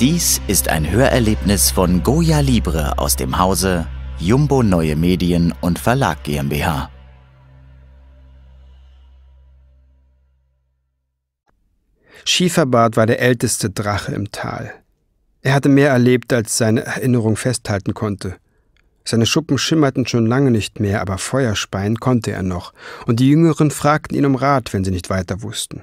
Dies ist ein Hörerlebnis von Goya Libre aus dem Hause Jumbo Neue Medien und Verlag GmbH. Schieferbart war der älteste Drache im Tal. Er hatte mehr erlebt, als seine Erinnerung festhalten konnte. Seine Schuppen schimmerten schon lange nicht mehr, aber Feuerspeien konnte er noch, und die Jüngeren fragten ihn um Rat, wenn sie nicht weiter wussten.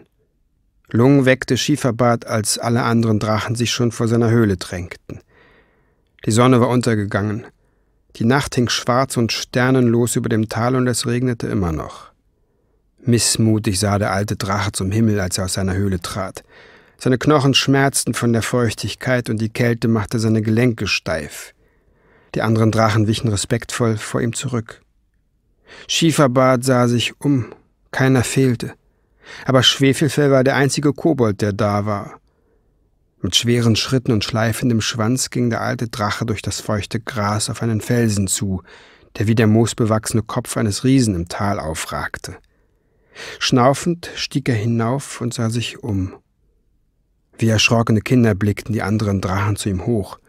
Lung weckte Schieferbart, als alle anderen Drachen sich schon vor seiner Höhle drängten. Die Sonne war untergegangen. Die Nacht hing schwarz und sternenlos über dem Tal und es regnete immer noch. Missmutig sah der alte Drache zum Himmel, als er aus seiner Höhle trat. Seine Knochen schmerzten von der Feuchtigkeit und die Kälte machte seine Gelenke steif. Die anderen Drachen wichen respektvoll vor ihm zurück. Schieferbart sah sich um, keiner fehlte aber Schwefelfell war der einzige Kobold, der da war. Mit schweren Schritten und schleifendem Schwanz ging der alte Drache durch das feuchte Gras auf einen Felsen zu, der wie der moosbewachsene Kopf eines Riesen im Tal aufragte. Schnaufend stieg er hinauf und sah sich um. Wie erschrockene Kinder blickten die anderen Drachen zu ihm hoch.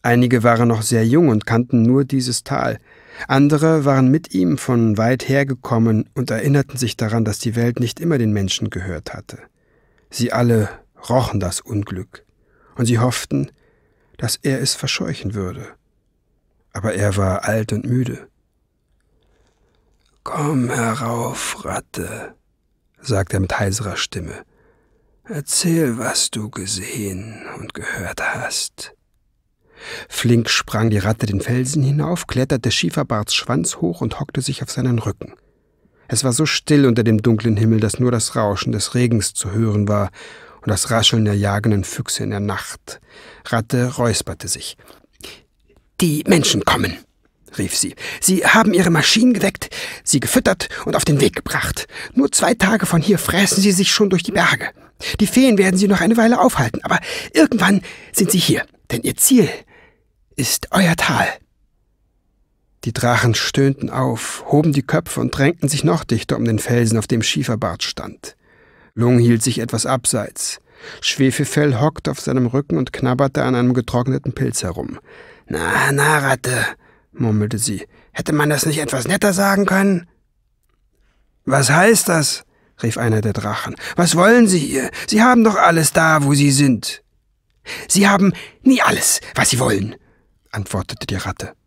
Einige waren noch sehr jung und kannten nur dieses Tal – andere waren mit ihm von weit hergekommen und erinnerten sich daran, dass die Welt nicht immer den Menschen gehört hatte. Sie alle rochen das Unglück, und sie hofften, dass er es verscheuchen würde. Aber er war alt und müde. Komm herauf, Ratte, sagte er mit heiserer Stimme. Erzähl, was du gesehen und gehört hast. Flink sprang die Ratte den Felsen hinauf, kletterte Schieferbarts Schwanz hoch und hockte sich auf seinen Rücken. Es war so still unter dem dunklen Himmel, dass nur das Rauschen des Regens zu hören war und das Rascheln der jagenden Füchse in der Nacht. Ratte räusperte sich. Die Menschen kommen, rief sie. Sie haben ihre Maschinen geweckt, sie gefüttert und auf den Weg gebracht. Nur zwei Tage von hier fräßen sie sich schon durch die Berge. Die Feen werden sie noch eine Weile aufhalten, aber irgendwann sind sie hier. Denn ihr Ziel ist euer Tal. Die Drachen stöhnten auf, hoben die Köpfe und drängten sich noch dichter um den Felsen, auf dem Schieferbart stand. Lung hielt sich etwas abseits. Schwefelfell hockte auf seinem Rücken und knabberte an einem getrockneten Pilz herum. Na, na, Ratte, murmelte sie. Hätte man das nicht etwas netter sagen können? Was heißt das? rief einer der Drachen. Was wollen Sie hier? Sie haben doch alles da, wo Sie sind. Sie haben nie alles, was Sie wollen, antwortete die Ratte.